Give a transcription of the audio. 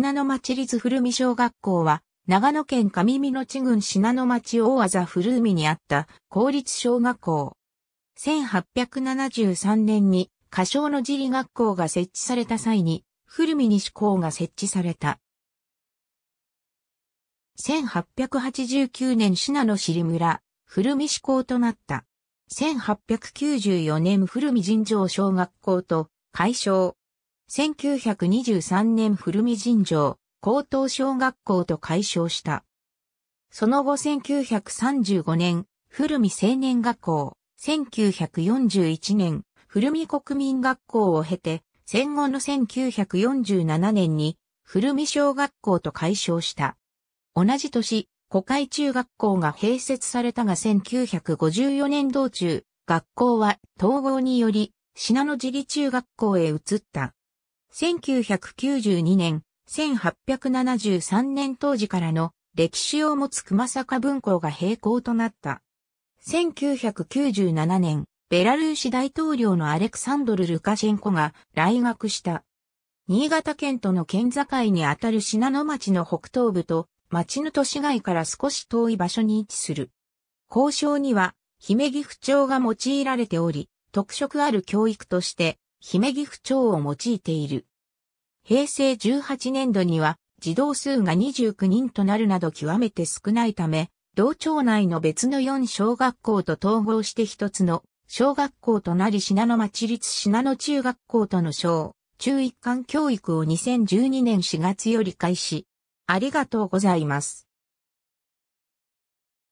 信濃町立古見小学校は、長野県上見野地郡信濃町大技古海にあった公立小学校。1873年に歌唱の自理学校が設置された際に、古見西校が設置された。1889年信濃尻村、古見志校となった。1894年古見尋常小学校と、改称、1923年古見尋常、高等小学校と改称した。その後1935年、古見青年学校、1941年、古見国民学校を経て、戦後の1947年に、古見小学校と改称した。同じ年、古海中学校が併設されたが1954年道中、学校は統合により、品野尻中学校へ移った。1992年、1873年当時からの歴史を持つ熊坂文庫が並行となった。1997年、ベラルーシ大統領のアレクサンドル・ルカシェンコが来学した。新潟県との県境にあたる信濃町の北東部と町の都市街から少し遠い場所に位置する。交渉には姫岐府町が用いられており、特色ある教育として姫岐阜町を用いている。平成18年度には、児童数が29人となるなど極めて少ないため、同町内の別の4小学校と統合して一つの小学校となり品野町立品野中学校との小、中一貫教育を2012年4月より開始。ありがとうございます。